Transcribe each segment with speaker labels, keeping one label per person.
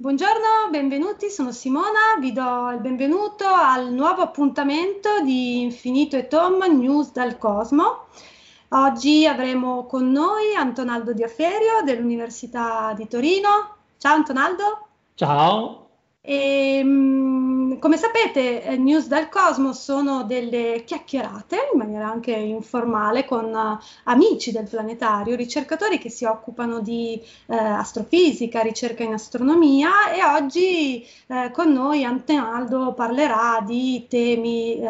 Speaker 1: Buongiorno, benvenuti, sono Simona, vi do il benvenuto al nuovo appuntamento di Infinito e Tom News dal Cosmo. Oggi avremo con noi Antonaldo Diaferio dell'Università di Torino. Ciao Antonaldo.
Speaker 2: Ciao.
Speaker 1: E, ehm, come sapete, eh, News dal Cosmo sono delle chiacchierate in maniera anche informale con eh, amici del planetario, ricercatori che si occupano di eh, astrofisica, ricerca in astronomia e oggi eh, con noi Antenaldo parlerà di temi eh,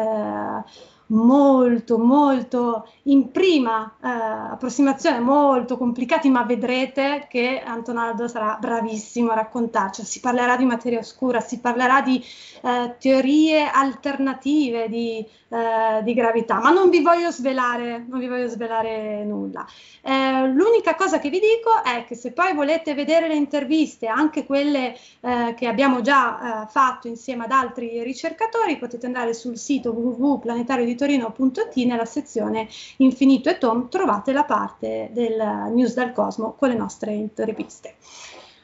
Speaker 1: molto molto in prima eh, approssimazione, molto complicati, ma vedrete che Antonaldo sarà bravissimo a raccontarci. Si parlerà di materia oscura, si parlerà di eh, teorie alternative, di eh, di gravità, ma non vi voglio svelare, vi voglio svelare nulla. Eh, l'unica cosa che vi dico è che se poi volete vedere le interviste, anche quelle eh, che abbiamo già eh, fatto insieme ad altri ricercatori, potete andare sul sito www.planetarioditorino.it nella sezione Infinito e Tom trovate la parte del eh, News dal Cosmo con le nostre interviste.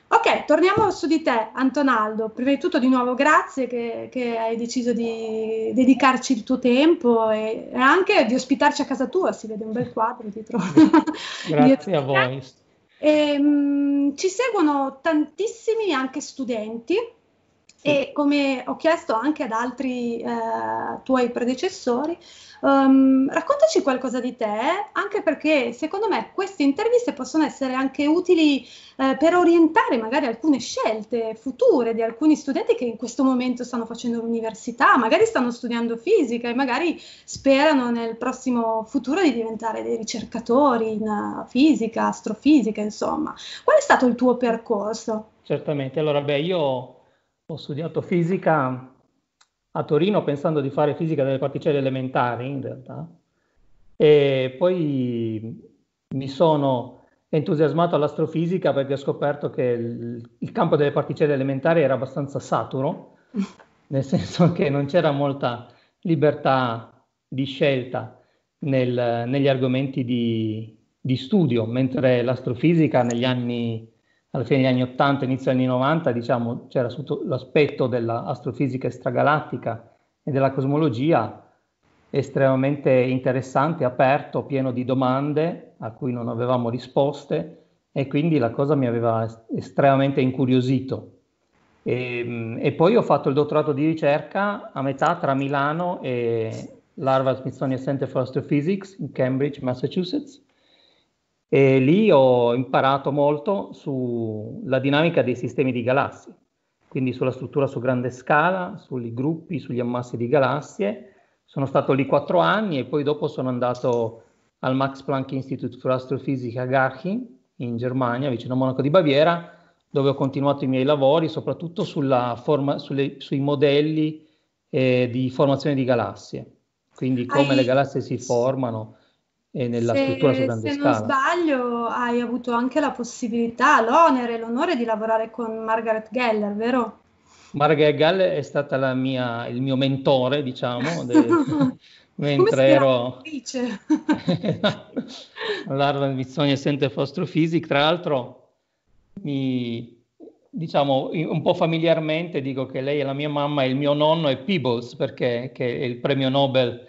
Speaker 1: Ok, torniamo su di te, Antonaldo. Prima di tutto, di nuovo, grazie che, che hai deciso di dedicarci il tuo tempo e, e, anche di ospitarci a casa tua. Si vede un bel quadro dietro.
Speaker 2: Grazie a voi.
Speaker 1: E, ehm, mh, ci seguono tantissimi anche studenti e come ho chiesto anche ad altri eh, tuoi predecessori, um, raccontaci qualcosa di te, anche perché secondo me queste interviste possono essere anche utili eh, per orientare magari alcune scelte future di alcuni studenti che in questo momento stanno facendo l'università, magari stanno studiando fisica e magari sperano nel prossimo futuro di diventare dei ricercatori in eh, fisica, astrofisica, insomma. Qual è stato il tuo percorso?
Speaker 2: Certamente, allora beh, io ho studiato fisica a Torino pensando di fare fisica delle particelle elementari in realtà e poi mi sono entusiasmato all'astrofisica perché ho scoperto che il, il campo delle particelle elementari era abbastanza saturo, nel senso che non c'era molta libertà di scelta nel, negli argomenti di, di, studio, mentre l'astrofisica negli anni alla fine degli anni 80, inizio anni 90, diciamo, c'era tutto l'aspetto dell'astrofisica extragalattica e della cosmologia estremamente interessante, aperto, pieno di domande a cui non avevamo risposte e quindi la cosa mi aveva estremamente incuriosito. E, ehm, e poi ho fatto il dottorato di ricerca a metà tra Milano e l'Harvard Smithsonian Center for Astrophysics in Cambridge, Massachusetts e lì ho imparato molto sulla dinamica dei sistemi di galassie, quindi sulla struttura su grande scala, sui gruppi, sugli ammassi di galassie. Sono stato lì quattro anni e poi dopo sono andato al Max Planck Institute for Astrophysics a Garching, in Germania, vicino a Monaco di Baviera, dove ho continuato i miei lavori, soprattutto forma, sulle, sui modelli eh, di formazione di galassie, quindi come Hai... le galassie si formano e nella se, struttura su grande se scala. Se non
Speaker 1: sbaglio hai avuto anche la possibilità, l'onere e l'onore di lavorare con Margaret Geller, vero?
Speaker 2: Margaret Geller è stata mia, il mio mentore, diciamo, del, mentre ero all'Harvard Smithsonian Center for Astrophysics, tra l'altro mi, diciamo un po' familiarmente dico che lei è la mia mamma e il mio nonno è Peebles perché che è il premio Nobel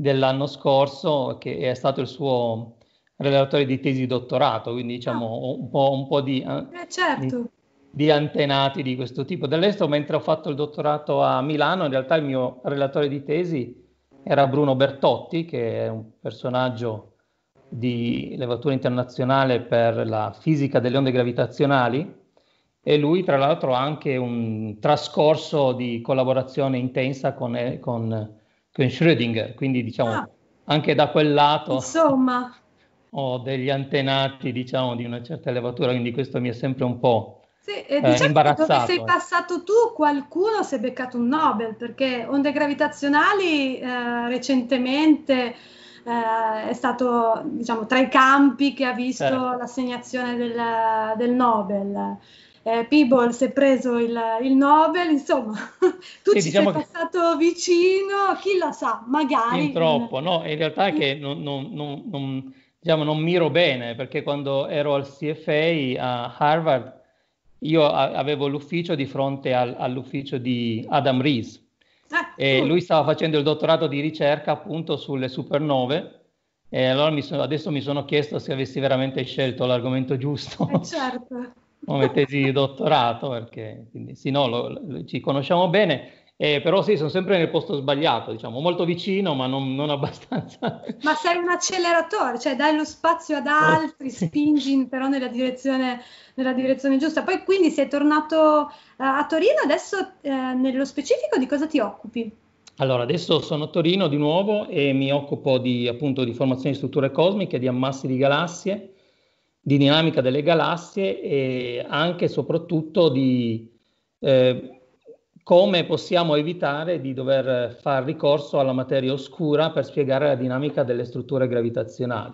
Speaker 2: dell'anno scorso, che è stato il suo relatore di tesi dottorato, quindi diciamo ah. un, po', un po', di, eh, eh certo. di, di antenati di questo tipo. Dall'estero, mentre ho fatto il dottorato a Milano, in realtà il mio relatore di tesi era Bruno Bertotti, che è un personaggio di levatura internazionale per la fisica delle onde gravitazionali e lui tra l'altro ha anche un trascorso di collaborazione intensa con, eh, con con Schrödinger, quindi diciamo ah, anche da quel lato
Speaker 1: insomma.
Speaker 2: ho degli antenati diciamo di una certa elevatura, quindi questo mi è sempre un po'
Speaker 1: sì, e diciamo eh, imbarazzato. Se sei eh. passato tu qualcuno si è beccato un Nobel, perché onde gravitazionali eh, recentemente... Eh, è stato diciamo, tra i campi che ha visto certo. l'assegnazione del, del Nobel eh, Peebles è preso il, il Nobel, insomma, tu sì, ci diciamo sei passato vicino, chi lo sa, magari... In troppo,
Speaker 2: no, in realtà è che non, non, non, diciamo, non, miro bene, perché quando ero al CFA a Harvard io a, avevo l'ufficio di fronte al, all'ufficio di Adam Rees, ah, e lui stava facendo il dottorato di ricerca appunto sulle supernove, e allora mi sono, adesso mi sono chiesto se avessi veramente scelto l'argomento giusto. Eh certo. come tesi di dottorato, perché quindi, sì, no, lo, lo, ci conosciamo bene. Eh, però sì, sono sempre nel posto sbagliato, diciamo, molto vicino, ma non, non abbastanza.
Speaker 1: Ma sei un acceleratore, cioè dai lo spazio ad eh, altri, spingi però nella direzione, nella direzione giusta. Poi quindi sei tornato eh, a Torino, adesso eh, nello specifico di cosa ti occupi?
Speaker 2: Allora, adesso sono a Torino di nuovo e mi occupo di, appunto di formazione di strutture cosmiche, di ammassi di galassie di dinamica delle galassie e anche e soprattutto di eh, come possiamo evitare di dover far ricorso alla materia oscura per spiegare la dinamica delle strutture gravitazionali.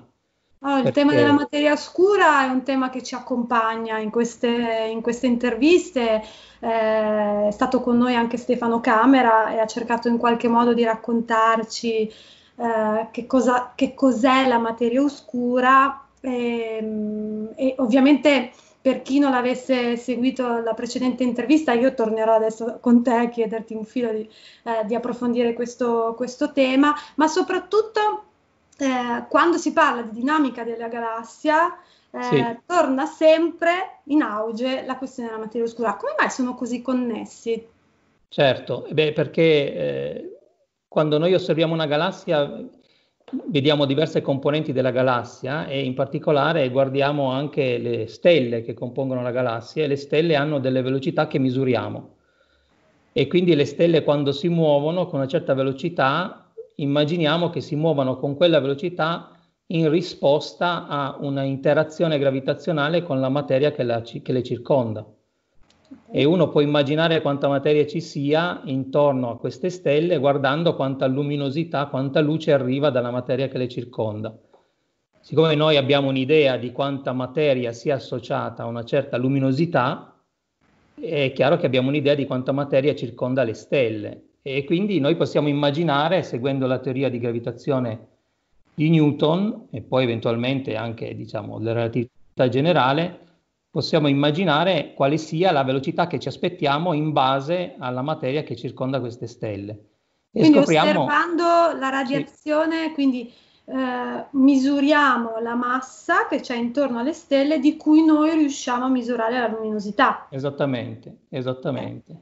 Speaker 2: Oh, il Perché... tema della
Speaker 1: materia oscura è un tema che ci accompagna in queste, in queste interviste. Eh, è stato con noi anche Stefano Camera e ha cercato in qualche modo di raccontarci eh, che, cosa, che cos'è la materia oscura Ehm, e, ovviamente per chi non avesse seguito la precedente intervista, io tornerò adesso con te a chiederti un filo di, eh, di approfondire questo, questo, tema, ma soprattutto eh, quando si parla di dinamica della galassia, eh, sì. torna sempre in auge la questione della materia oscura. Come mai sono così connessi?
Speaker 2: Certo, beh, perché eh, quando noi osserviamo una galassia vediamo diverse componenti della galassia e in particolare guardiamo anche le stelle che compongono la galassia e le stelle hanno delle velocità che misuriamo. E quindi le stelle quando si muovono con una certa velocità, immaginiamo che si muovano con quella velocità in risposta a una interazione gravitazionale con la materia che, la, che le circonda e uno può immaginare quanta materia ci sia intorno a queste stelle guardando quanta luminosità, quanta luce arriva dalla materia che le circonda. Siccome noi abbiamo un'idea di quanta materia sia associata a una certa luminosità, è chiaro che abbiamo un'idea di quanta materia circonda le stelle e quindi noi possiamo immaginare, seguendo la teoria di gravitazione di Newton e poi eventualmente anche diciamo, della relatività generale, possiamo immaginare quale sia la velocità che ci aspettiamo in base alla materia che circonda queste stelle. E quindi scopriamo...
Speaker 1: osservando la radiazione, sì. quindi eh, misuriamo la massa che c'è intorno alle stelle di cui noi riusciamo a misurare la luminosità.
Speaker 2: Esattamente, esattamente.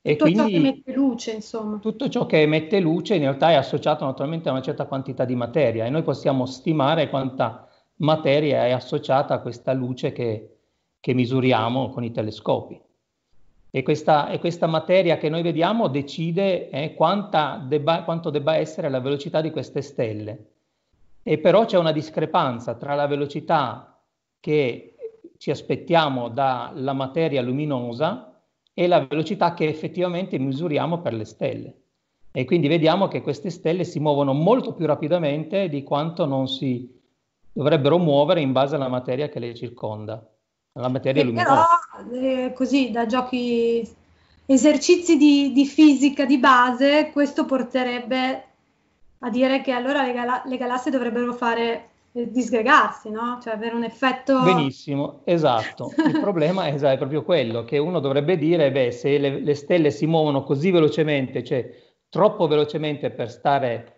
Speaker 2: Eh. E tutto quindi, ciò che emette
Speaker 1: luce, insomma.
Speaker 2: Tutto ciò che emette luce in realtà è associato naturalmente a una certa quantità di materia e noi possiamo stimare quanta materia è associata a questa luce che, che misuriamo con i telescopi. E questa, e questa materia che noi vediamo decide eh, debba, quanto debba essere la velocità di queste stelle. E però c'è una discrepanza tra la velocità che ci aspettiamo dalla materia luminosa e la velocità che effettivamente misuriamo per le stelle. E quindi vediamo che queste stelle si muovono molto più rapidamente di quanto non si dovrebbero muovere in base alla materia che le circonda la materia e luminosa.
Speaker 1: Però, eh, così, da giochi, esercizi di, di, fisica di base, questo porterebbe a dire che allora le, gal- le galassie dovrebbero fare eh, disgregarsi, no? Cioè avere un effetto...
Speaker 2: Benissimo, esatto. Il problema è, è, proprio quello, che uno dovrebbe dire, beh, se le, le, stelle si muovono così velocemente, cioè troppo velocemente per stare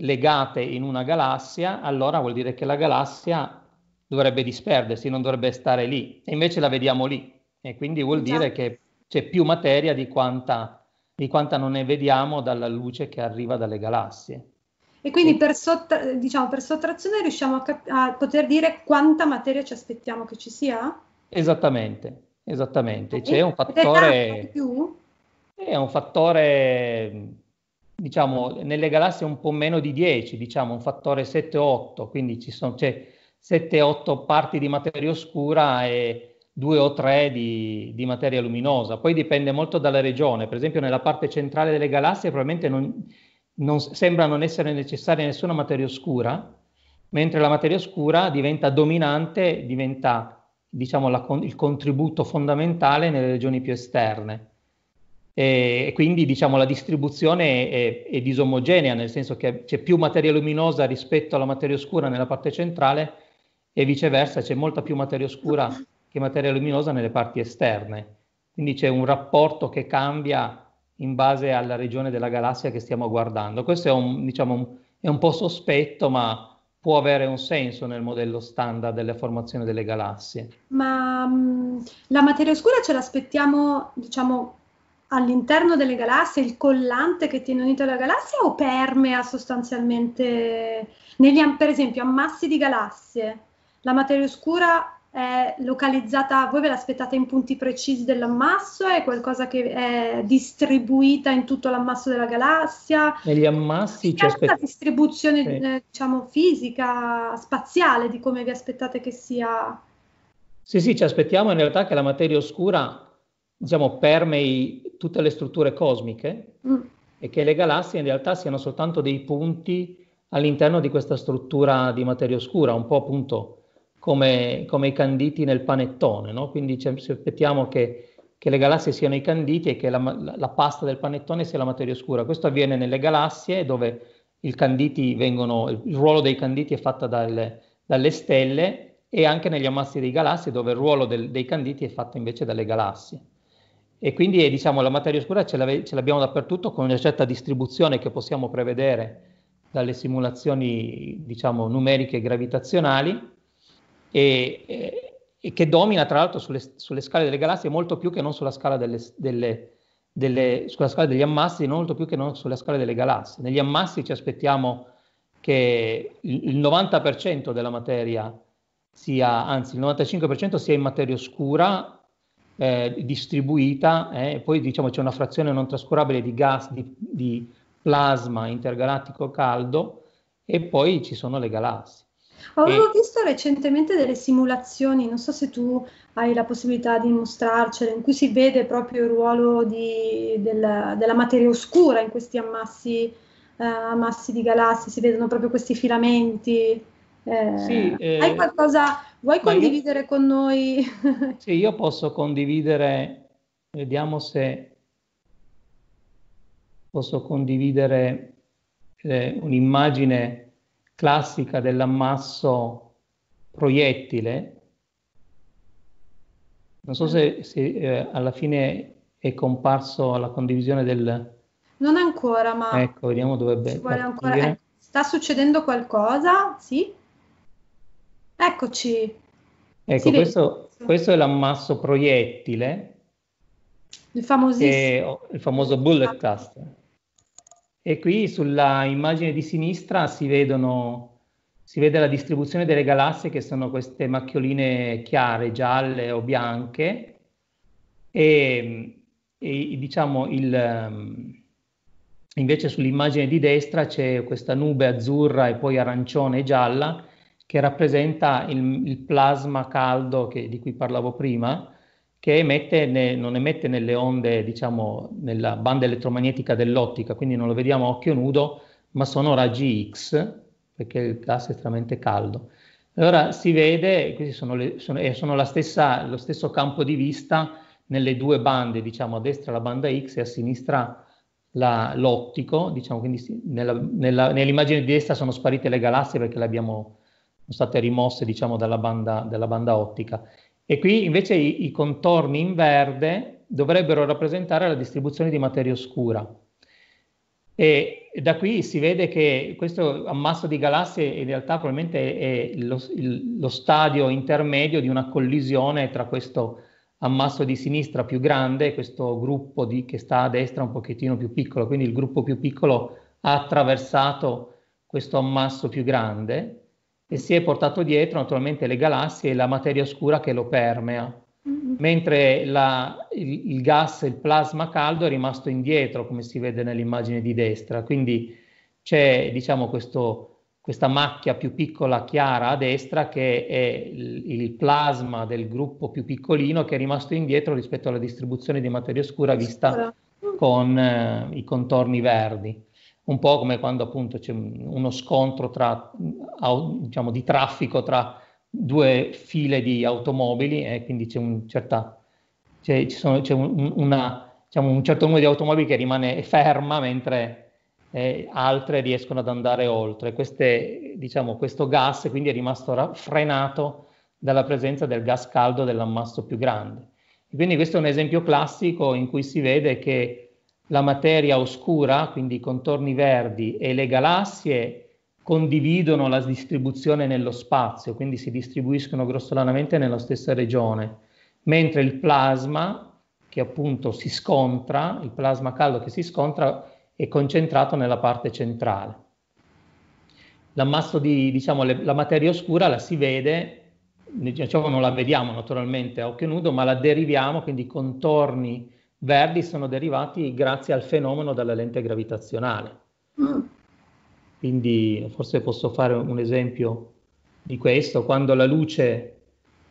Speaker 2: legate in una galassia, allora vuol dire che la galassia dovrebbe disperdersi, non dovrebbe stare lì, e invece la vediamo lì, e quindi vuol esatto. dire che c'è più materia di quanta, di quanta non ne vediamo dalla luce che arriva dalle galassie.
Speaker 1: E quindi per, sottra- diciamo, per, sottrazione riusciamo a, cap- a, poter dire quanta materia ci aspettiamo che ci sia?
Speaker 2: Esattamente, esattamente. C'è un fattore... È un fattore, diciamo, nelle galassie un po' meno di 10, diciamo, un fattore 7-8, quindi ci sono, c'è, cioè 7-8 parti di materia oscura e 2 o 3 di, di, materia luminosa. Poi dipende molto dalla regione, per esempio nella parte centrale delle galassie probabilmente non, non, sembra non essere necessaria nessuna materia oscura, mentre la materia oscura diventa dominante, diventa diciamo, la, il contributo fondamentale nelle regioni più esterne. E, quindi diciamo, la distribuzione è, è disomogenea, nel senso che c'è più materia luminosa rispetto alla materia oscura nella parte centrale e viceversa c'è molta più materia oscura che materia luminosa nelle parti esterne. Quindi c'è un rapporto che cambia in base alla regione della galassia che stiamo guardando. Questo è un, diciamo, è un po' sospetto, ma può avere un senso nel modello standard della formazione delle galassie.
Speaker 1: Ma mm, la materia oscura ce l'aspettiamo, diciamo, all'interno delle galassie, il collante che tiene unita la galassia o permea sostanzialmente, negli, per esempio, ammassi di galassie? la materia oscura è localizzata, voi ve l'aspettate in punti precisi dell'ammasso, è qualcosa che è distribuita in tutto l'ammasso della galassia?
Speaker 2: Negli ammassi c'è una
Speaker 1: distribuzione sì. Eh, diciamo fisica, spaziale di come vi aspettate che sia?
Speaker 2: Sì, sì, ci aspettiamo in realtà che la materia oscura diciamo, permei tutte le strutture cosmiche mm. e che le galassie in realtà siano soltanto dei punti all'interno di questa struttura di materia oscura, un po' appunto come, come i canditi nel panettone, no? quindi ci aspettiamo che, che, le galassie siano i canditi e che la, la, pasta del panettone sia la materia oscura. Questo avviene nelle galassie dove il, vengono, il ruolo dei canditi è fatto dal, dalle stelle e anche negli ammassi dei galassie dove il ruolo del, dei canditi è fatto invece dalle galassie. E quindi diciamo, la materia oscura ce, la, ce, l'abbiamo dappertutto con una certa distribuzione che possiamo prevedere dalle simulazioni diciamo, numeriche gravitazionali e, e, che domina tra l'altro sulle, sulle, scale delle galassie molto più che non sulla scala, delle, delle, delle, sulla scala degli ammassi, molto più che non sulla scala delle galassie. Negli ammassi ci aspettiamo che il 90% della materia sia, anzi il 95% sia in materia oscura, eh, distribuita, eh, poi diciamo c'è una frazione non trascurabile di gas, di, di, plasma intergalattico caldo e poi ci sono le galassie. Avevo
Speaker 1: e... visto recentemente delle simulazioni, non so se tu hai la possibilità di mostrarcele, in cui si vede proprio il ruolo di, del, della materia oscura in questi ammassi, eh, ammassi, di galassie, si vedono proprio questi filamenti. Eh, sì, eh... hai qualcosa, vuoi condividere io... con noi?
Speaker 2: sì, io posso condividere, vediamo se posso condividere eh, un'immagine classica dell'ammasso proiettile, non so se, se eh, alla fine è comparso la condivisione del...
Speaker 1: Non ancora, ma...
Speaker 2: Ecco, vediamo dovrebbe... Ci vuole ancora... Eh,
Speaker 1: sta succedendo qualcosa? Sì? Eccoci. Ecco, questo, questo,
Speaker 2: è l'ammasso proiettile. Il famosissimo. Oh, il famoso bullet cluster. E qui sulla immagine di sinistra si, vedono, si vede la distribuzione delle galassie che sono queste macchioline chiare, gialle o bianche e, e diciamo il, invece sull'immagine di destra c'è questa nube azzurra e poi arancione e gialla che rappresenta il, il plasma caldo che, di cui parlavo prima che emette ne, non emette nelle onde, diciamo, nella banda elettromagnetica dell'ottica, quindi non lo vediamo a occhio nudo, ma sono raggi X, perché il gas è estremamente caldo. Allora si vede, questi sono, le, sono, eh, sono stessa, lo stesso campo di vista nelle due bande, diciamo a destra la banda X e a sinistra la, l'ottico, diciamo quindi nella, nella, nell'immagine di destra sono sparite le galassie perché le abbiamo, sono state rimosse diciamo dalla banda, dalla banda ottica. E qui invece i, i contorni in verde dovrebbero rappresentare la distribuzione di materia oscura. E da qui si vede che questo ammasso di galassie in realtà probabilmente è lo, il, lo, stadio intermedio di una collisione tra questo ammasso di sinistra più grande e questo gruppo di, che sta a destra un pochettino più piccolo. Quindi il gruppo più piccolo ha attraversato questo ammasso più grande e si è portato dietro naturalmente le galassie e la materia oscura che lo permea, mm-hmm. mentre la, il, il, gas, il plasma caldo è rimasto indietro, come si vede nell'immagine di destra. Quindi c'è diciamo, questo, questa macchia più piccola chiara a destra che è il, il plasma del gruppo più piccolino che è rimasto indietro rispetto alla distribuzione di materia oscura vista con eh, i contorni verdi un po' come quando appunto c'è uno scontro tra, diciamo, di traffico tra due file di automobili e quindi c'è, un, certa, c'è, c'è un, una, diciamo, un certo numero di automobili che rimane ferma mentre eh, altre riescono ad andare oltre. Queste, diciamo, questo gas quindi è rimasto ra- frenato dalla presenza del gas caldo dell'ammasso più grande. E quindi questo è un esempio classico in cui si vede che la materia oscura, quindi i contorni verdi, e le galassie condividono la distribuzione nello spazio, quindi si distribuiscono grossolanamente nella stessa regione, mentre il plasma, che appunto si scontra, il plasma caldo che si scontra, è concentrato nella parte centrale. L'ammasso di, diciamo, le, la materia oscura la si vede, diciamo non la vediamo naturalmente a occhio nudo, ma la deriviamo, quindi i contorni verdi sono derivati grazie al fenomeno della lente gravitazionale. Mm. Quindi forse posso fare un esempio di questo, quando la luce,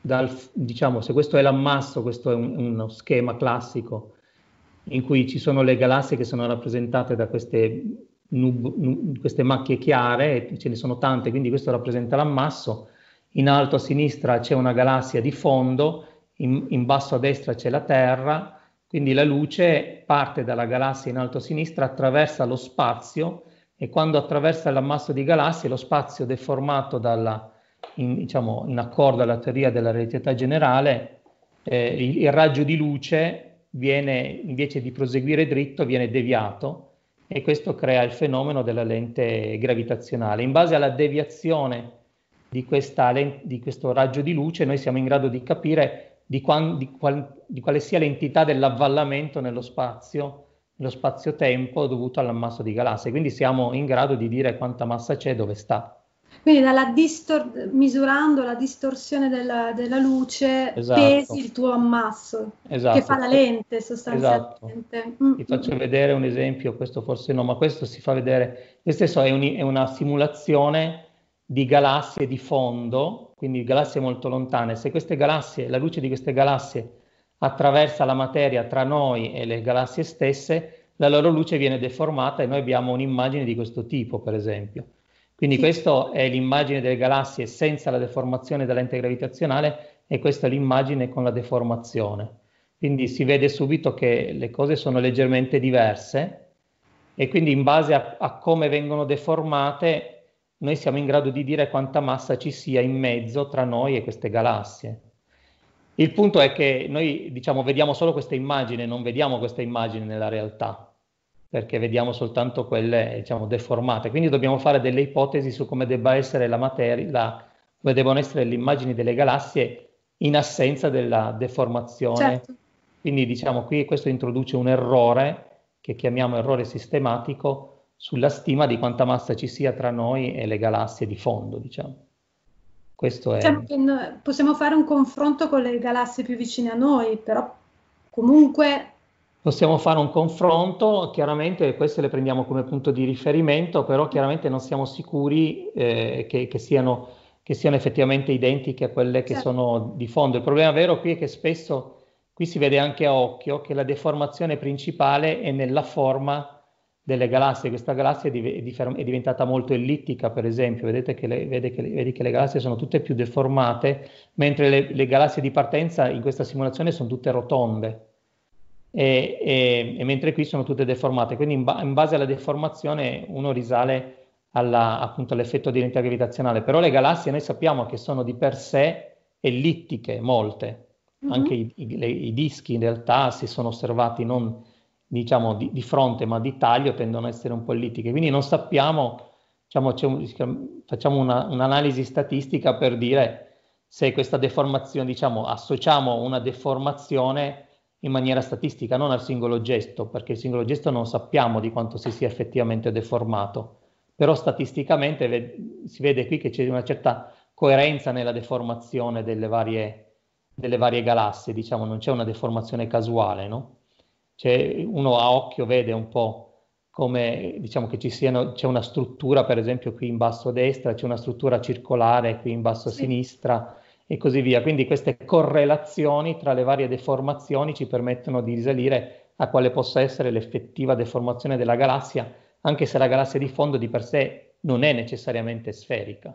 Speaker 2: dal, diciamo, se questo è l'ammasso, questo è un, uno schema classico in cui ci sono le galassie che sono rappresentate da queste, nub, nub, queste macchie chiare, e ce ne sono tante, quindi questo rappresenta l'ammasso, in alto a sinistra c'è una galassia di fondo, in, in basso a destra c'è la Terra, quindi la luce parte dalla galassia in alto a sinistra, attraversa lo spazio e quando attraversa l'ammasso di galassie, lo spazio deformato dalla, in, diciamo, in accordo alla teoria della relatività generale, eh, il, il raggio di luce viene, invece di proseguire dritto, viene deviato e questo crea il fenomeno della lente gravitazionale. In base alla deviazione di, questa, di, questo raggio di luce, noi siamo in grado di capire di, quan, di, qual, di quale sia l'entità dell'avvallamento nello spazio, nello spazio-tempo dovuto all'ammasso di galassie. Quindi siamo in grado di dire quanta massa c'è e dove sta.
Speaker 1: Quindi distor- misurando la distorsione della, della luce esatto. pesi il tuo ammasso, esatto. che fa la esatto. lente sostanzialmente.
Speaker 2: Esatto. Mm-hmm. Ti mm. faccio vedere un esempio, questo forse no, ma questo si fa vedere, questa è, un, è una simulazione di galassie di fondo, quindi galassie molto lontane, se queste galassie, la luce di queste galassie attraversa la materia tra noi e le galassie stesse, la loro luce viene deformata e noi abbiamo un'immagine di questo tipo, per esempio. Quindi sì. questa è l'immagine delle galassie senza la deformazione lente gravitazionale e questa è l'immagine con la deformazione. Quindi si vede subito che le cose sono leggermente diverse e quindi in base a, a come vengono deformate noi siamo in grado di dire quanta massa ci sia in mezzo tra noi e queste galassie. Il punto è che noi diciamo, vediamo solo questa immagine, non vediamo questa immagine nella realtà, perché vediamo soltanto quelle diciamo, deformate. Quindi dobbiamo fare delle ipotesi su come debba essere la materia, la, come debbano essere le immagini delle galassie in assenza della deformazione. Certo. Quindi diciamo qui questo introduce un errore che chiamiamo errore sistematico, sulla stima di quanta massa ci sia tra noi e le galassie di fondo, diciamo. Questo è... Cioè,
Speaker 1: possiamo fare un confronto con le galassie più vicine a noi, però comunque...
Speaker 2: Possiamo fare un confronto, chiaramente queste le prendiamo come punto di riferimento, però chiaramente non siamo sicuri eh, che, che, siano, che, siano, effettivamente identiche a quelle che certo. sono di fondo. Il problema vero qui è che spesso, qui si vede anche a occhio, che la deformazione principale è nella forma delle galassie, questa galassia è, di, è, diventata molto ellittica, per esempio, vedete che le, vede che, vedi che le galassie sono tutte più deformate, mentre le, le, galassie di partenza in questa simulazione sono tutte rotonde, e, e, e mentre qui sono tutte deformate. Quindi in, ba- in base alla deformazione uno risale alla, appunto all'effetto di lenta gravitazionale, però le galassie noi sappiamo che sono di per sé ellittiche, molte, mm-hmm. anche i, i, le, i dischi in realtà si sono osservati non diciamo, di, di, fronte ma di taglio tendono a essere un po' ellittiche. Quindi non sappiamo, diciamo, diciamo, facciamo una, un'analisi statistica per dire se questa deformazione, diciamo, associamo una deformazione in maniera statistica, non al singolo gesto, perché il singolo gesto non sappiamo di quanto si sia effettivamente deformato, però statisticamente ve- si vede qui che c'è una certa coerenza nella deformazione delle varie, delle varie galassie, diciamo, non c'è una deformazione casuale, no? cioè uno a occhio vede un po' come diciamo che ci siano, c'è una struttura per esempio qui in basso a destra, c'è una struttura circolare qui in basso a sì. sinistra e così via. Quindi queste correlazioni tra le varie deformazioni ci permettono di risalire a quale possa essere l'effettiva deformazione della galassia, anche se la galassia di fondo di per sé non è necessariamente sferica.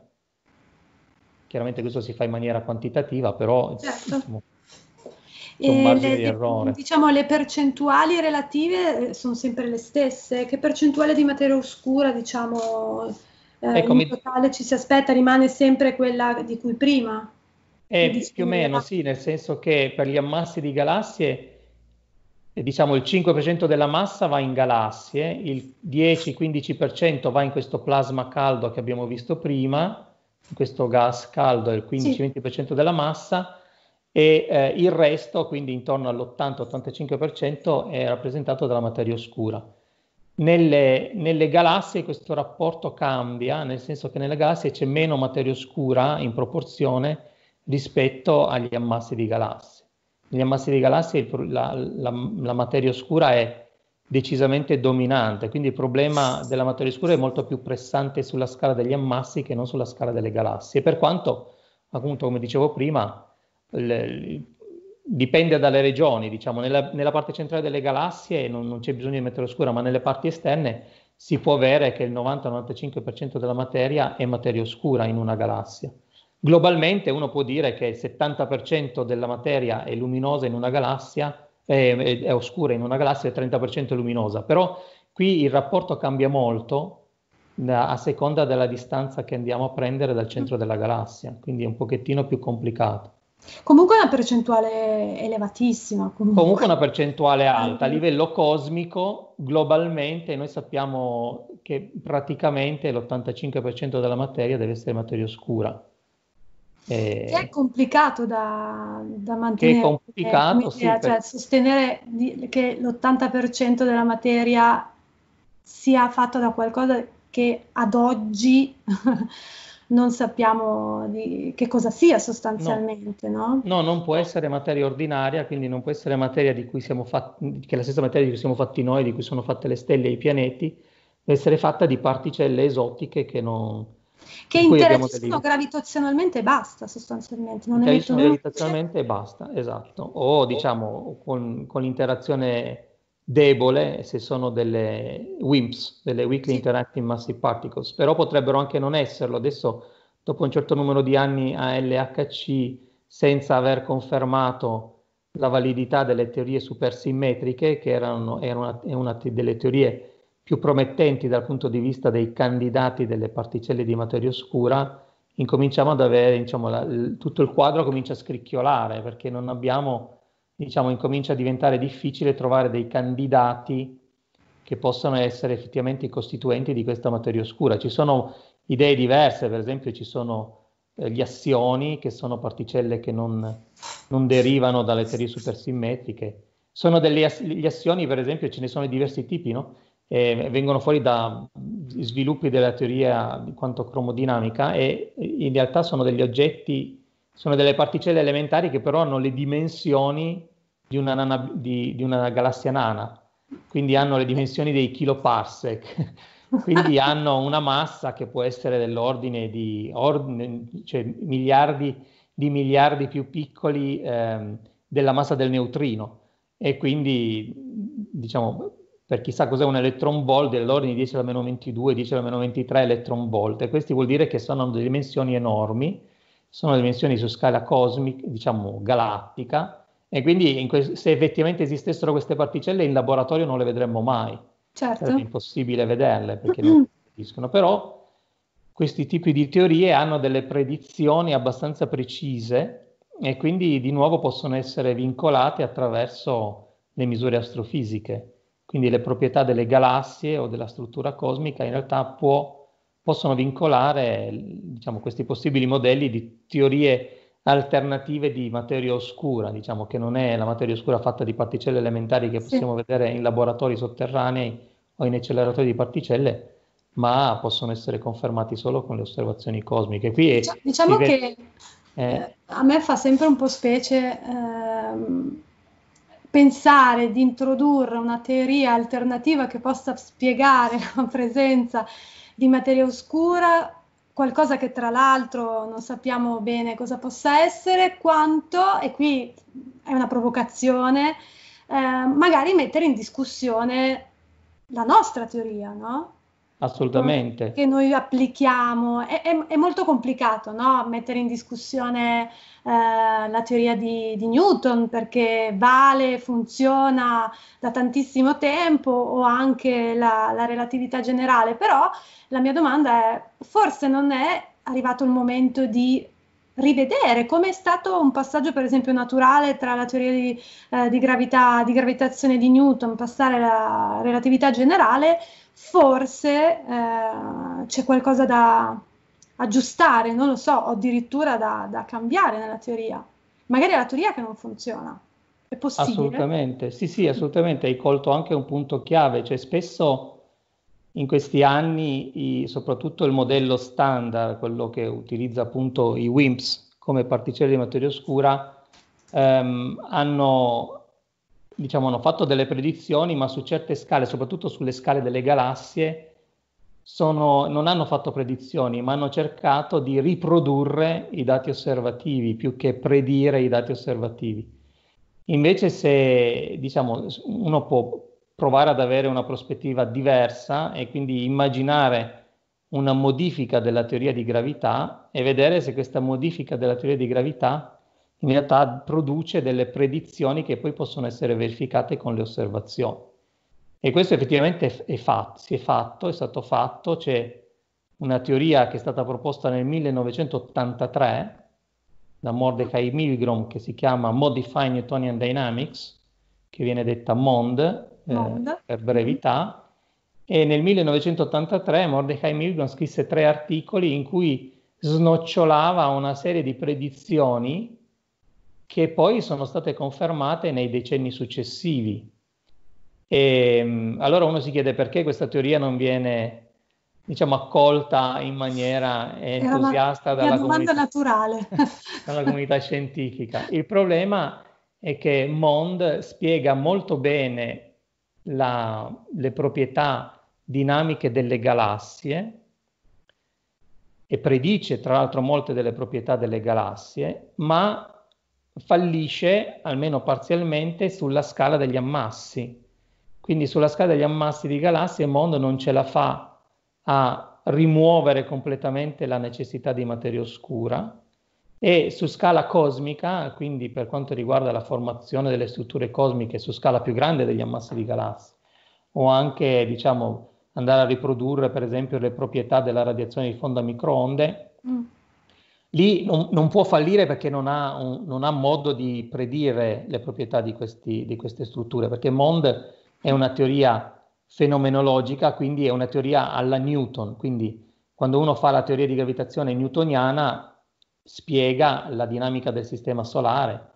Speaker 2: Chiaramente questo si fa in maniera quantitativa, però certo. diciamo, margine le, errore.
Speaker 1: diciamo, le, percentuali relative eh, sono sempre le stesse. Che percentuale di materia oscura, diciamo, eh, ecco, in totale ci si aspetta rimane sempre quella di cui prima?
Speaker 2: Eh, più o meno, sì, nel senso che per gli ammassi di galassie, eh, diciamo, il 5% della massa va in galassie, il 10-15% va in questo plasma caldo che abbiamo visto prima, in questo gas caldo è il 15-20% sì. della massa, e eh, il resto, quindi intorno all'80-85%, è rappresentato dalla materia oscura. Nelle, nelle, galassie questo rapporto cambia, nel senso che nelle galassie c'è meno materia oscura in proporzione rispetto agli ammassi di galassie. Negli ammassi di galassie la, la, la materia oscura è decisamente dominante, quindi il problema della materia oscura è molto più pressante sulla scala degli ammassi che non sulla scala delle galassie, per quanto, appunto, come dicevo prima, le, dipende dalle regioni, diciamo, nella, nella, parte centrale delle galassie non, non c'è bisogno di mettere oscura, ma nelle parti esterne si può avere che il 90-95% della materia è materia oscura in una galassia. Globalmente uno può dire che il 70% della materia è luminosa in una galassia, è, è, è oscura in una galassia e il 30% è luminosa, però qui il rapporto cambia molto a seconda della distanza che andiamo a prendere dal centro della galassia, quindi è un pochettino più complicato.
Speaker 1: Comunque una percentuale elevatissima. Comunque.
Speaker 2: comunque. una percentuale alta a livello cosmico, globalmente noi sappiamo che praticamente l'85% della materia deve essere materia oscura. Eh, che
Speaker 1: è eh, complicato da, da mantenere. Che è complicato, eh, sì, cioè, per... Sostenere di, che l'80% della materia sia fatta da qualcosa che ad oggi non sappiamo di, che cosa sia sostanzialmente, no. no?
Speaker 2: no? non può essere materia ordinaria, quindi non può essere materia di cui siamo fatti, che è la stessa materia di cui siamo fatti noi, di cui sono fatte le stelle e i pianeti, deve essere fatta di particelle esotiche che non... Che interagiscono
Speaker 1: gravitazionalmente e basta, sostanzialmente. Non interagiscono gravitazionalmente
Speaker 2: e basta, esatto. O diciamo con, con l'interazione debole se sono delle WIMPs, delle Weakly Interacting Massive Particles, però potrebbero anche non esserlo. Adesso, dopo un certo numero di anni a LHC, senza aver confermato la validità delle teorie supersimmetriche, che erano, era una, una delle teorie più promettenti dal punto di vista dei candidati delle particelle di materia oscura, incominciamo ad avere, diciamo, la, tutto il quadro comincia a scricchiolare, perché non abbiamo diciamo, incomincia a diventare difficile trovare dei candidati che possano essere effettivamente i costituenti di questa materia oscura. Ci sono idee diverse, per esempio ci sono eh, gli assioni, che sono particelle che non, non derivano dalle teorie supersimmetriche. Sono degli ass- gli assioni, per esempio, ce ne sono di diversi tipi, no? Eh, vengono fuori da sviluppi della teoria di quanto cromodinamica e in realtà sono degli oggetti, sono delle particelle elementari che però hanno le dimensioni di una, nana, di, di una galassia nana, quindi hanno le dimensioni dei kiloparsec, quindi hanno una massa che può essere dell'ordine di ordine, cioè miliardi di miliardi più piccoli eh, della massa del neutrino e quindi diciamo per chissà cos'è un electron volt dell'ordine di 10 alla meno 22, 10 alla meno 23 electron volt e questi vuol dire che sono delle dimensioni enormi, sono dimensioni su scala cosmica, diciamo galattica e quindi que- se effettivamente esistessero queste particelle in laboratorio non le vedremmo mai. Certo. Sarebbe impossibile vederle perché non esistono. Però questi tipi di teorie hanno delle predizioni abbastanza precise e quindi di nuovo possono essere vincolate attraverso le misure astrofisiche. Quindi le proprietà delle galassie o della struttura cosmica in realtà può, possono vincolare diciamo, questi possibili modelli di teorie alternative di materia oscura, diciamo che non è la materia oscura fatta di particelle elementari che possiamo sì. vedere in laboratori sotterranei o in acceleratori di particelle, ma possono essere confermati solo con le osservazioni cosmiche. Qui è, diciamo, diciamo vede... che
Speaker 1: eh. eh. a me fa sempre un po' specie ehm, pensare di introdurre una teoria alternativa che possa spiegare la presenza di materia oscura qualcosa che tra l'altro non sappiamo bene cosa possa essere, quanto, e qui è una provocazione, eh, magari mettere in discussione la nostra teoria, no?
Speaker 2: assolutamente.
Speaker 1: Che noi applichiamo. È, è, è molto complicato no? mettere in discussione eh, la teoria di, di, Newton perché vale, funziona da tantissimo tempo o anche la, la relatività generale, però la mia domanda è forse non è arrivato il momento di rivedere come è stato un passaggio per esempio naturale tra la teoria di, eh, di, gravità, di gravitazione di Newton, passare alla relatività generale forse eh, c'è qualcosa da aggiustare, non lo so, o addirittura da, da cambiare nella teoria. Magari è la teoria che non funziona. È possibile. Assolutamente,
Speaker 2: sì, sì, assolutamente. Hai colto anche un punto chiave, cioè spesso in questi anni i, soprattutto il modello standard, quello che utilizza appunto i WIMPs come particelle di materia oscura, ehm, hanno diciamo, hanno fatto delle predizioni, ma su certe scale, soprattutto sulle scale delle galassie, sono, non hanno fatto predizioni, ma hanno cercato di riprodurre i dati osservativi più che predire i dati osservativi. Invece se diciamo, uno può provare ad avere una prospettiva diversa e quindi immaginare una modifica della teoria di gravità e vedere se questa modifica della teoria di gravità in realtà produce delle predizioni che poi possono essere verificate con le osservazioni. E questo effettivamente è fatto, si è fatto, è stato fatto, c'è una teoria che è stata proposta nel 1983 da Mordecai Milgrom che si chiama Modified Newtonian Dynamics, che viene detta MOND, eh, Mond. Eh, per brevità, e nel 1983 Mordecai Milgrom scrisse tre articoli in cui snocciolava una serie di predizioni che poi sono state confermate nei decenni successivi. E, ehm, allora uno si chiede perché questa teoria non viene diciamo, accolta in maniera entusiasta una, dalla, comunità, dalla comunità scientifica. Il problema è che Mond spiega molto bene la, le proprietà dinamiche delle galassie e predice tra l'altro molte delle proprietà delle galassie, ma fallisce, almeno parzialmente, sulla scala degli ammassi. Quindi sulla scala degli ammassi di galassie il mondo non ce la fa a rimuovere completamente la necessità di materia oscura e su scala cosmica, quindi per quanto riguarda la formazione delle strutture cosmiche su scala più grande degli ammassi di galassie, o anche diciamo andare a riprodurre per esempio le proprietà della radiazione di fondo a microonde, mm Lì non, non può fallire perché non ha, un, non ha, modo di predire le proprietà di, questi, di queste strutture, perché Mond è una teoria fenomenologica, quindi è una teoria alla Newton, quindi quando uno fa la teoria di gravitazione newtoniana spiega la dinamica del sistema solare,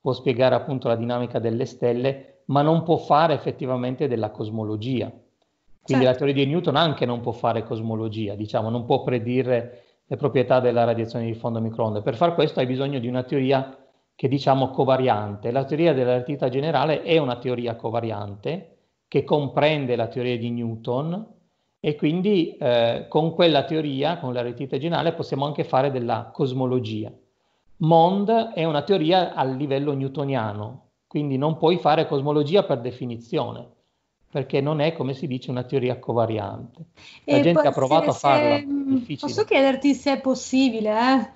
Speaker 2: può spiegare appunto la dinamica delle stelle, ma non può fare effettivamente della cosmologia. Quindi certo. la teoria di Newton anche non può fare cosmologia, diciamo, non può predire le proprietà della radiazione di fondo microonde. Per far questo hai bisogno di una teoria che diciamo covariante. La teoria della relatività generale è una teoria covariante che comprende la teoria di Newton e quindi eh, con quella teoria, con la relatività generale, possiamo anche fare della cosmologia. Mond è una teoria a livello newtoniano, quindi non puoi fare cosmologia per definizione perché non è, come si dice, una teoria covariante. La e gente ha provato se, a farla. Mm, posso
Speaker 1: chiederti se è possibile, eh?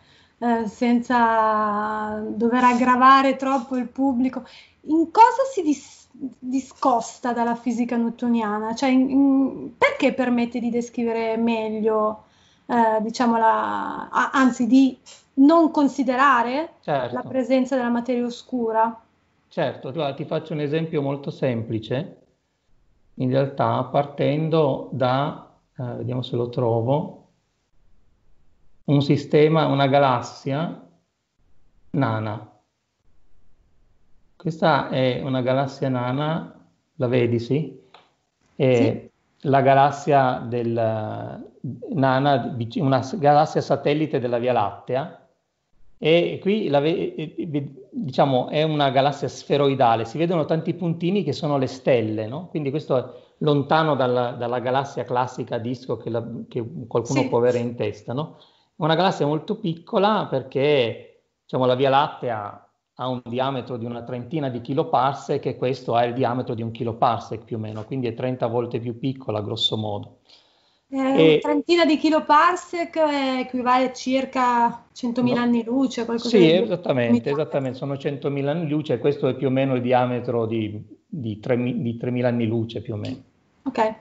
Speaker 1: Eh, senza dover aggravare troppo il pubblico, in cosa si dis- discosta dalla fisica newtoniana? Cioè, in, in, perché permette di descrivere meglio, eh, diciamo, la, a, anzi di non considerare certo. la presenza della materia oscura?
Speaker 2: Certo, allora, ti faccio un esempio molto semplice in realtà partendo da, eh, vediamo se lo trovo, un sistema, una galassia nana. Questa è una galassia nana, la vedi, sì? È sì. la galassia del, nana, una galassia satellite della Via Lattea. E qui la, diciamo, è una galassia sferoidale, si vedono tanti puntini che sono le stelle, no? Quindi questo è lontano dalla, dalla galassia classica a disco che, la, che qualcuno sì. può avere in testa, no? È una galassia molto piccola perché, diciamo, la Via Lattea ha un diametro di una trentina di kiloparsec e questo ha il diametro di un kiloparsec più o meno, quindi è 30 volte più piccola, grosso modo.
Speaker 1: Eh, trentina di kiloparsec equivale eh, a circa 100.000 no. anni luce, qualcosa Sì,
Speaker 2: esattamente, esattamente, sono 100.000 anni luce, questo è più o meno il diametro di, di, 3, di 3.000 anni luce più o meno. Ok.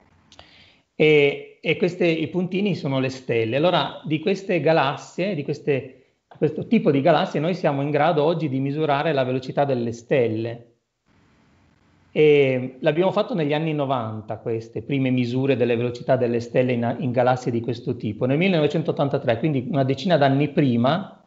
Speaker 2: E, e questi puntini sono le stelle. Allora, di queste galassie, di queste, questo tipo di galassie, noi siamo in grado oggi di misurare la velocità delle stelle. E l'abbiamo fatto negli anni 90, queste prime misure delle velocità delle stelle in, in galassie di questo tipo. Nel 1983, quindi una decina d'anni prima,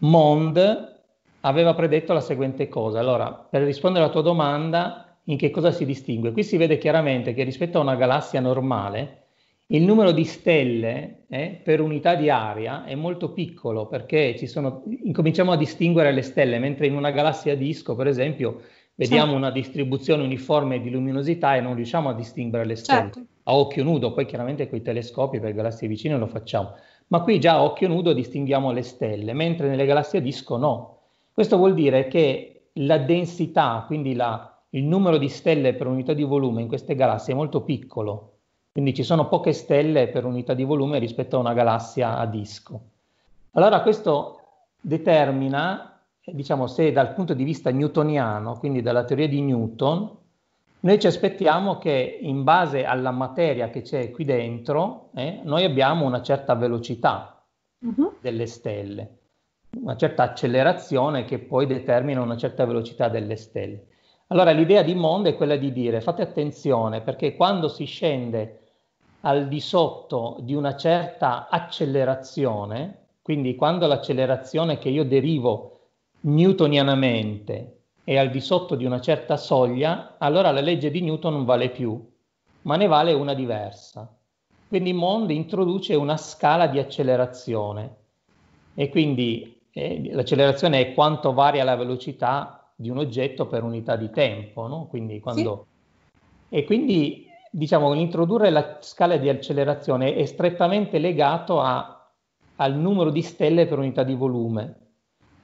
Speaker 2: Mond aveva predetto la seguente cosa. Allora, per rispondere alla tua domanda, in che cosa si distingue? Qui si vede chiaramente che rispetto a una galassia normale, il numero di stelle eh, per unità di aria è molto piccolo perché sono, incominciamo a distinguere le stelle, mentre in una galassia a disco, per esempio, vediamo certo. una distribuzione uniforme di luminosità e non riusciamo a distinguere le stelle certo. a occhio nudo, poi chiaramente con i telescopi per galassie vicine lo facciamo, ma qui già a occhio nudo distinguiamo le stelle, mentre nelle galassie a disco no. Questo vuol dire che la densità, quindi la, il numero di stelle per unità di volume in queste galassie è molto piccolo, quindi ci sono poche stelle per unità di volume rispetto a una galassia a disco. Allora questo determina eh, diciamo, se dal punto di vista newtoniano, quindi dalla teoria di Newton, noi ci aspettiamo che in base alla materia che c'è qui dentro, eh, noi abbiamo una certa velocità uh-huh. delle stelle, una certa accelerazione che poi determina una certa velocità delle stelle. Allora l'idea di Monde è quella di dire fate attenzione perché quando si scende al di sotto di una certa accelerazione, quindi quando l'accelerazione che io derivo newtonianamente è al di sotto di una certa soglia, allora la legge di Newton non vale più, ma ne vale una diversa. Quindi Mond introduce una scala di accelerazione e quindi eh, l'accelerazione è quanto varia la velocità di un oggetto per unità di tempo, no? quindi quando... sì. E quindi diciamo introdurre la scala di accelerazione è strettamente legato a, al numero di stelle per unità di volume.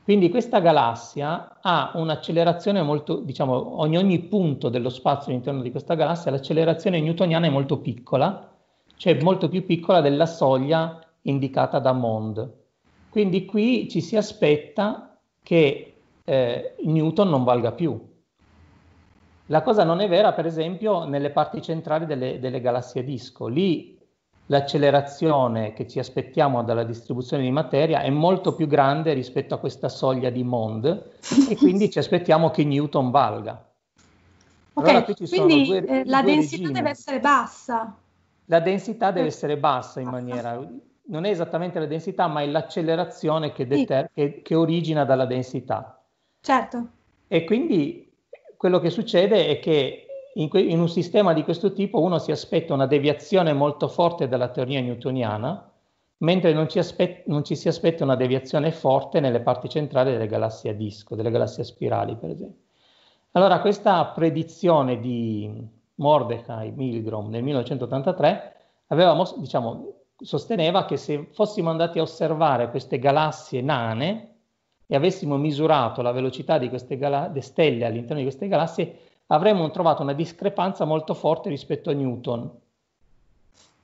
Speaker 2: Quindi questa galassia ha un'accelerazione molto, diciamo, ogni, ogni punto dello spazio all'interno di questa galassia, l'accelerazione newtoniana è molto piccola, cioè molto più piccola della soglia indicata da Mond. Quindi qui ci si aspetta che eh, Newton non valga più. La cosa non è vera, per esempio, nelle parti centrali delle, delle galassie disco. Lì l'accelerazione che ci aspettiamo dalla distribuzione di materia è molto più grande rispetto a questa soglia di Mond e quindi ci aspettiamo che Newton valga. Ok, allora, quindi due, eh, la densità regime. deve
Speaker 1: essere bassa.
Speaker 2: La densità deve essere bassa in maniera... Non è esattamente la densità, ma è l'accelerazione che, deter- sì. che, che origina dalla densità. Certo. E quindi quello che succede è che in, que- in un sistema di questo tipo uno si aspetta una deviazione molto forte dalla teoria newtoniana, mentre non ci, aspe- non ci, si aspetta una deviazione forte nelle parti centrali delle galassie a disco, delle galassie a spirali, per esempio. Allora, questa predizione di Mordecai Milgrom nel 1983 aveva, diciamo, sosteneva che se fossimo andati a osservare queste galassie nane e avessimo misurato la velocità di queste gal- stelle all'interno di queste galassie, avremmo trovato una discrepanza molto forte rispetto a Newton,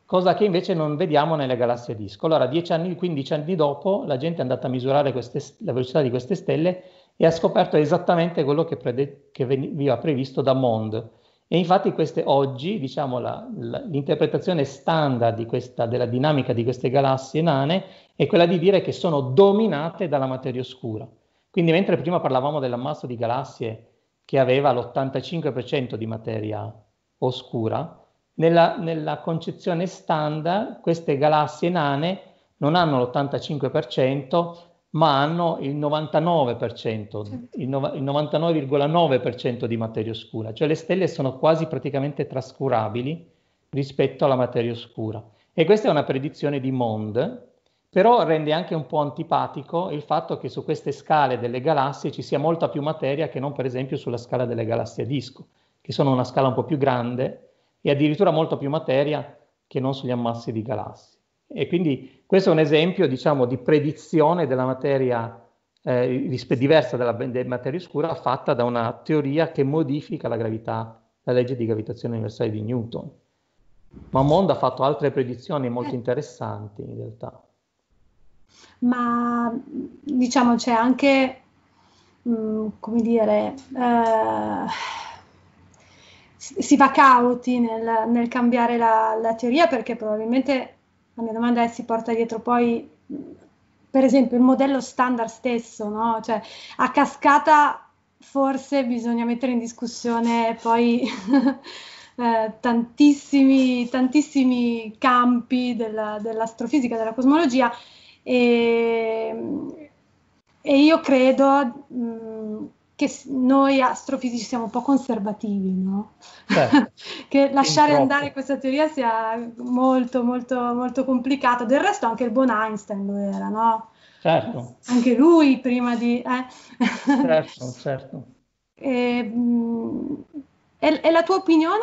Speaker 2: cosa che invece non vediamo nelle galassie disco. Allora, 10 anni, 15 anni dopo, la gente è andata a misurare queste, la velocità di queste stelle e ha scoperto esattamente quello che, prede, che veniva previsto da Mond. E infatti queste, oggi diciamo, la, la, l'interpretazione standard questa, della dinamica di queste galassie nane è quella di dire che sono dominate dalla materia oscura. Quindi mentre prima parlavamo dell'ammasso di galassie che aveva l'85% di materia oscura, nella, nella, concezione standard queste galassie nane non hanno l'85%, ma hanno il 99%, certo. il, no, il 99,9% di materia oscura, cioè le stelle sono quasi praticamente trascurabili rispetto alla materia oscura. E questa è una predizione di Mond, però rende anche un po' antipatico il fatto che su queste scale delle galassie ci sia molta più materia che non per esempio sulla scala delle galassie a disco, che sono una scala un po' più grande e addirittura molto più materia che non sugli ammassi di galassie. E quindi questo è un esempio, diciamo, di predizione della materia eh, diversa dalla materia oscura fatta da una teoria che modifica la gravità, la legge di gravitazione universale di Newton. Ma Mond ha fatto altre predizioni molto eh. interessanti in realtà
Speaker 1: ma diciamo c'è anche, mh, mm, come dire, eh, si va cauti nel, nel cambiare la, la, teoria perché probabilmente la mia domanda è si porta dietro poi, per esempio, il modello standard stesso, no? cioè, a cascata forse bisogna mettere in discussione poi... Eh, tantissimi, tantissimi campi della, dell'astrofisica, della cosmologia, e, e io credo mh, mm, che noi astrofisici siamo un po' conservativi, no? Beh, che lasciare purtroppo. andare questa teoria sia molto, molto, molto complicato. Del resto anche il buon Einstein lo era, no? Certo. Anche lui prima di... Eh?
Speaker 2: certo, certo.
Speaker 1: E, mh, mm, e, e la tua opinione?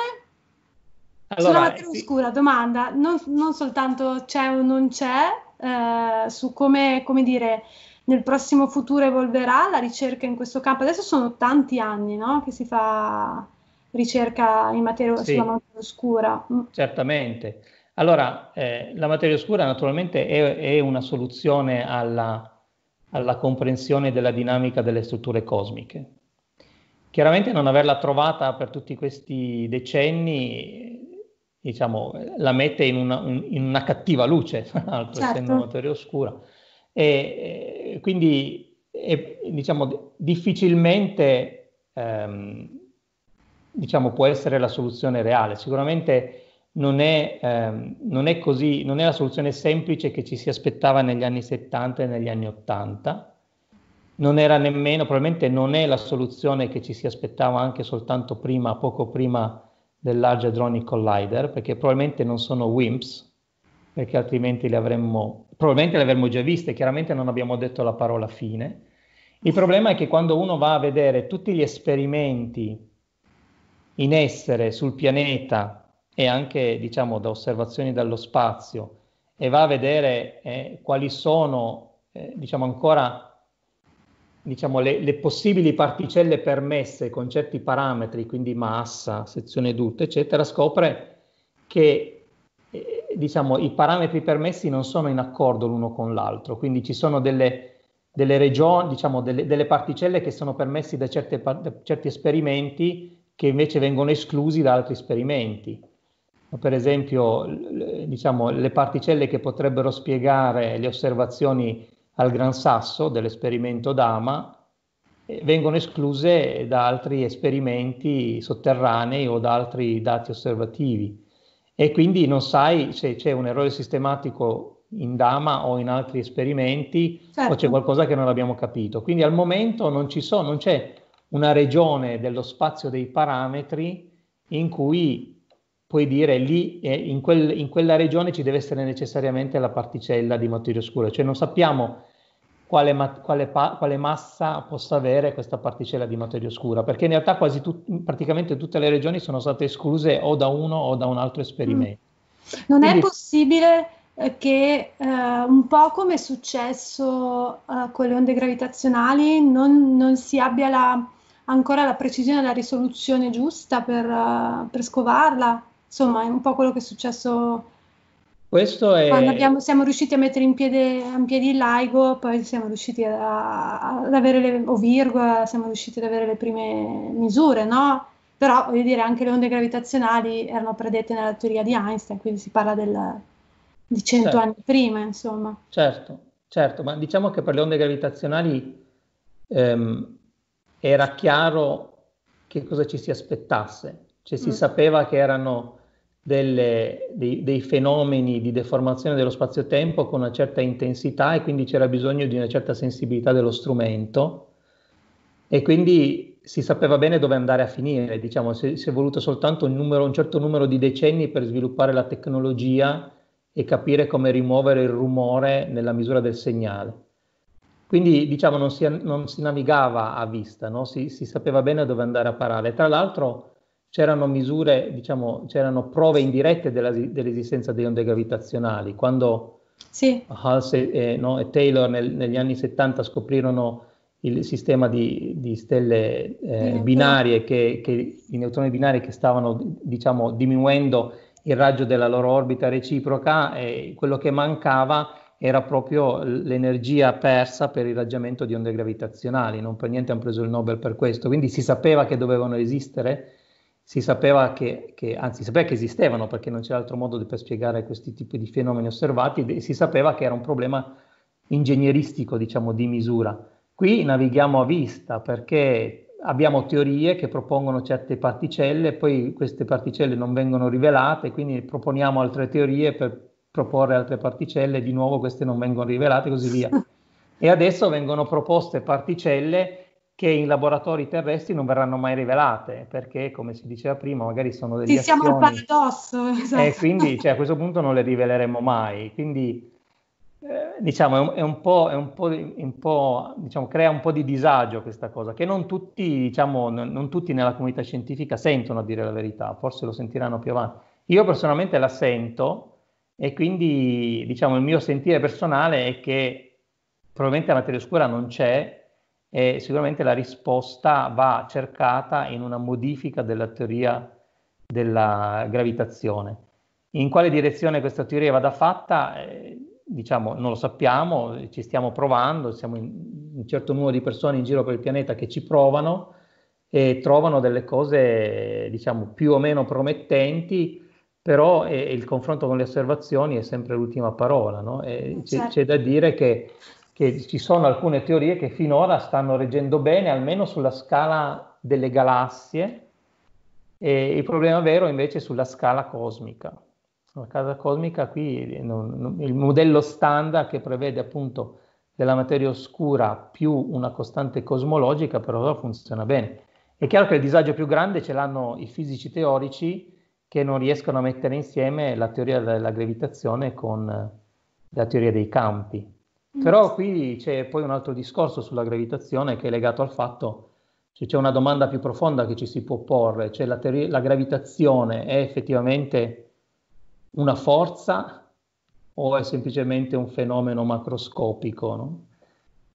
Speaker 2: Allora, Sulla materia
Speaker 1: sì. oscura, domanda, non, non soltanto c'è o non c'è, eh, su come, come dire, nel prossimo futuro evolverà la ricerca in questo campo. Adesso sono tanti anni no? che si fa ricerca in materia sì. sulla materia oscura. Mm.
Speaker 2: Certamente. Allora, eh, la materia oscura naturalmente è, è una soluzione alla, alla, comprensione della dinamica delle strutture cosmiche. Chiaramente non averla trovata per tutti questi decenni diciamo, la mette in una, in una cattiva luce, tra l'altro, certo. essendo una materia oscura. E, e eh, quindi, e, diciamo, difficilmente ehm, diciamo, può essere la soluzione reale. Sicuramente non è, ehm, non è, così, non è la soluzione semplice che ci si aspettava negli anni 70 e negli anni 80 non era nemmeno, probabilmente non è la soluzione che ci si aspettava anche soltanto prima, poco prima del Large Hadronic Collider, perché probabilmente non sono WIMPs, perché altrimenti le avremmo, probabilmente le avremmo già viste, chiaramente non abbiamo detto la parola fine. Il problema è che quando uno va a vedere tutti gli esperimenti in essere sul pianeta e anche, diciamo, da osservazioni dallo spazio, e va a vedere eh, quali sono, eh, diciamo, ancora diciamo, le, le, possibili particelle permesse con certi parametri, quindi massa, sezione d'utta, eccetera, scopre che eh, diciamo, i parametri permessi non sono in accordo l'uno con l'altro, quindi ci sono delle, delle regioni, diciamo, delle, delle, particelle che sono permesse da, certe, da certi esperimenti che invece vengono esclusi da altri esperimenti. Per esempio, diciamo, le particelle che potrebbero spiegare le osservazioni al Gran Sasso dell'esperimento Dama vengono escluse da altri esperimenti sotterranei o da altri dati osservativi e quindi non sai se c'è un errore sistematico in Dama o in altri esperimenti certo. o c'è qualcosa che non abbiamo capito. Quindi al momento non, ci so, non c'è una regione dello spazio dei parametri in cui puoi dire lì, eh, in, quel, in quella regione ci deve essere necessariamente la particella di materia oscura, cioè non sappiamo quale, ma- quale, pa- quale, massa possa avere questa particella di materia oscura, perché in realtà quasi tut- praticamente tutte le regioni sono state escluse o da uno o da un altro esperimento. Mm.
Speaker 1: Non Quindi... è possibile eh, che eh, un po' come è successo eh, con le onde gravitazionali non, non si abbia la, ancora la precisione e la risoluzione giusta per, uh, per scovarla, insomma è un po' quello che è successo
Speaker 2: questo è... Quando abbiamo,
Speaker 1: siamo riusciti a mettere in piedi, in piedi il LIGO, poi siamo riusciti a, ad avere le, o Virgo, siamo riusciti ad avere le prime misure, no? Però voglio dire, anche le onde gravitazionali erano predette nella teoria di Einstein, quindi si parla del, di cento certo. anni prima, insomma.
Speaker 2: Certo, certo, ma diciamo che per le onde gravitazionali ehm, era chiaro che cosa ci si aspettasse, cioè si mm. sapeva che erano delle, dei, dei, fenomeni di deformazione dello spazio-tempo con una certa intensità e quindi c'era bisogno di una certa sensibilità dello strumento e quindi si sapeva bene dove andare a finire, diciamo, si, si è voluto soltanto un, numero, un certo numero di decenni per sviluppare la tecnologia e capire come rimuovere il rumore nella misura del segnale. Quindi diciamo non si, non si navigava a vista, no? si, si sapeva bene dove andare a parare. Tra l'altro c'erano misure, diciamo, c'erano prove indirette della, dell'esistenza delle onde gravitazionali. Quando sì. Hulse e, no, e, Taylor nel, negli anni 70 scoprirono il sistema di, di stelle eh, binarie, che, che, i neutroni binari che stavano diciamo, diminuendo il raggio della loro orbita reciproca e quello che mancava era proprio l'energia persa per il raggiamento di onde gravitazionali, non per niente hanno preso il Nobel per questo, quindi si sapeva che dovevano esistere, si sapeva che, che, anzi sapeva che esistevano perché non c'era altro modo per spiegare questi tipi di fenomeni osservati, e si sapeva che era un problema ingegneristico, diciamo, di misura. Qui navighiamo a vista perché abbiamo teorie che propongono certe particelle, poi queste particelle non vengono rivelate, quindi proponiamo altre teorie per proporre altre particelle, di nuovo queste non vengono rivelate e così via. E adesso vengono proposte particelle che in laboratori terrestri non verranno mai rivelate, perché come si diceva prima, magari sono degli Ci siamo al
Speaker 1: paradosso. Esatto. E eh,
Speaker 2: quindi cioè, a questo punto non le riveleremo mai. Quindi eh, diciamo, è, è un, po', è un po', un po' diciamo, crea un po' di disagio questa cosa, che non tutti, diciamo, non, non tutti nella comunità scientifica sentono a dire la verità, forse lo sentiranno più avanti. Io personalmente la sento e quindi diciamo, il mio sentire personale è che probabilmente la materia oscura non c'è e sicuramente la risposta va cercata in una modifica della teoria della gravitazione. In quale direzione questa teoria vada fatta, eh, diciamo, non lo sappiamo, ci stiamo provando, siamo in, un certo numero di persone in giro per il pianeta che ci provano e trovano delle cose, diciamo, più o meno promettenti, però eh, il confronto con le osservazioni è sempre l'ultima parola, no? c'è, certo. c'è da dire che che ci sono alcune teorie che finora stanno reggendo bene, almeno sulla scala delle galassie, e il problema vero invece è sulla scala cosmica. La casa cosmica qui, non, non, il modello standard che prevede appunto della materia oscura più una costante cosmologica, però funziona bene. È chiaro che il disagio più grande ce l'hanno i fisici teorici che non riescono a mettere insieme la teoria della gravitazione con la teoria dei campi. Però mm. qui c'è poi un altro discorso sulla gravitazione che è legato al fatto che c'è una domanda più profonda che ci si può porre, cioè la, teori- la gravitazione è effettivamente una forza o è semplicemente un fenomeno macroscopico? No?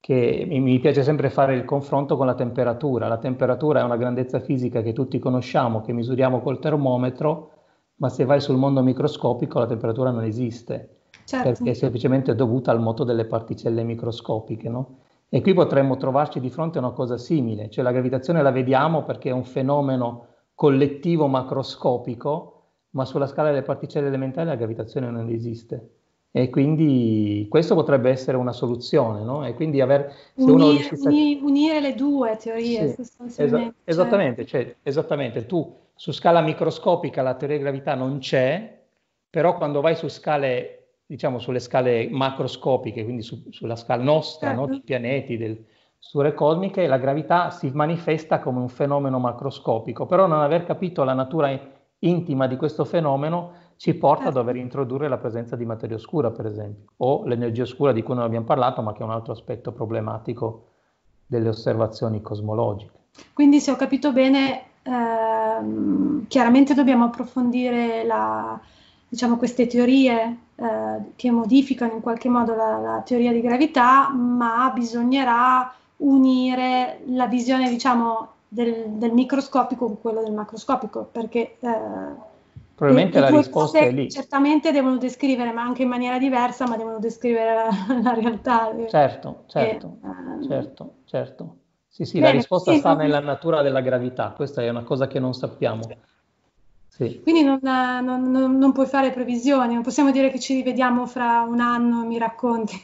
Speaker 2: Che mi piace sempre fare il confronto con la temperatura. La temperatura è una grandezza fisica che tutti conosciamo, che misuriamo col termometro, ma se vai sul mondo microscopico la temperatura non esiste certo. perché è semplicemente dovuta al moto delle particelle microscopiche. No? E qui potremmo trovarci di fronte a una cosa simile, cioè la gravitazione la vediamo perché è un fenomeno collettivo macroscopico, ma sulla scala delle particelle elementari la gravitazione non esiste. E quindi questo potrebbe essere una soluzione, no? E quindi aver, unire, a...
Speaker 1: unire, le due teorie sì, sostanzialmente. Esa- cioè. esattamente,
Speaker 2: cioè, esattamente, tu su scala microscopica la teoria di gravità non c'è, però quando vai su scale diciamo, sulle scale macroscopiche, quindi su, sulla scala nostra, certo. no, dei certo. pianeti, del, sure cosmiche, la gravità si manifesta come un fenomeno macroscopico, però non aver capito la natura intima di questo fenomeno ci porta certo. a dover introdurre la presenza di materia oscura, per esempio, o l'energia oscura di cui non abbiamo parlato, ma che è un altro aspetto problematico delle osservazioni cosmologiche.
Speaker 1: Quindi, se ho capito bene, ehm, chiaramente dobbiamo approfondire la, diciamo, queste teorie eh, che modificano in qualche modo la, la, teoria di gravità, ma bisognerà unire la visione diciamo, del, del, microscopico con quella del macroscopico, perché eh,
Speaker 2: Probabilmente la risposta è lì.
Speaker 1: Certamente devono descrivere, ma anche in maniera diversa, ma devono descrivere la, la realtà. Eh, certo, certo, e, eh,
Speaker 2: certo, certo. Sì, sì, bene, la risposta sì, sta sì. nella natura della gravità, questa è una cosa che non sappiamo. Sì.
Speaker 1: Quindi non, non, non, puoi fare previsioni, non possiamo dire che ci rivediamo fra un anno mi racconti.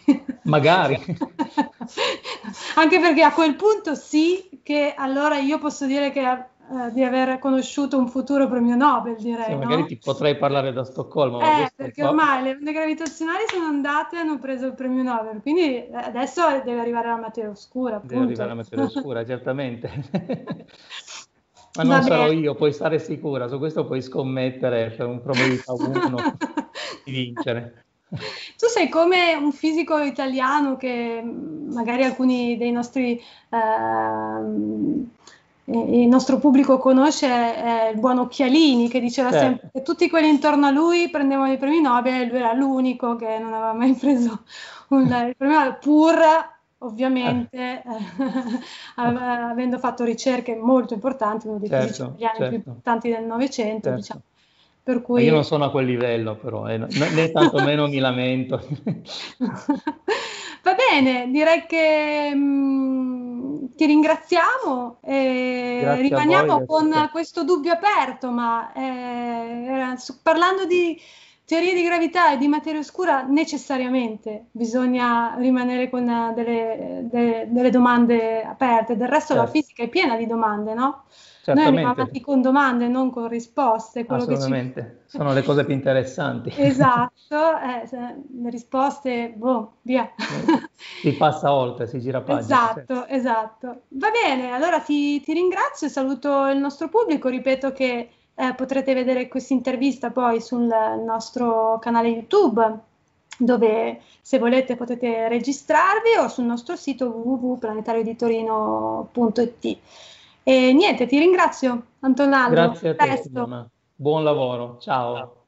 Speaker 2: Magari.
Speaker 1: Anche perché a quel punto sì che allora io posso dire che, eh, di aver conosciuto un futuro premio Nobel, direi. Sì, magari no? ti
Speaker 2: potrei parlare da Stoccolma. Eh, perché ormai
Speaker 1: le onde gravitazionali sono andate e hanno preso il premio Nobel, quindi eh, adesso deve arrivare la materia oscura. Appunto. Deve arrivare la materia oscura,
Speaker 2: certamente. Ma non Vabbè. sarò io, puoi stare sicura, su questo puoi scommettere per un probabilità 1 di vincere.
Speaker 1: Tu sei come un fisico italiano che mm, magari alcuni dei nostri, eh, il nostro pubblico conosce, eh, il buon Occhialini, che diceva certo. sempre che tutti quelli intorno a lui prendevano i premi Nobel e lui era l'unico che non aveva mai preso un, il premio Nobel, pur ovviamente eh. avendo fatto ricerche molto importanti, uno dei certo, fisici certo. più importanti del Novecento, certo. diciamo, per cui... Io non
Speaker 2: sono a quel livello però, eh, né tantomeno mi lamento.
Speaker 1: Va bene, direi che mh, mm, ti ringraziamo e Grazie rimaniamo voi, con questo dubbio aperto, ma eh, parlando di Teorie di gravità e di materia oscura necessariamente bisogna rimanere con eh, delle, delle, delle domande aperte, del resto certo. la fisica è piena di domande, no? Noi andiamo avanti con domande, non con risposte. Assolutamente,
Speaker 2: ci... sono le cose più interessanti.
Speaker 1: esatto, eh, le risposte, boh, via.
Speaker 2: si passa oltre, si gira pagina. Esatto,
Speaker 1: certo. esatto. Va bene, allora ti, ti ringrazio, saluto il nostro pubblico, ripeto che eh, potrete vedere questa intervista poi sul nostro canale YouTube dove se volete potete registrarvi o sul nostro sito www.planetarioeditorino.it. E niente, ti ringrazio Antonello. Grazie a te,
Speaker 2: Buon lavoro, ciao. ciao.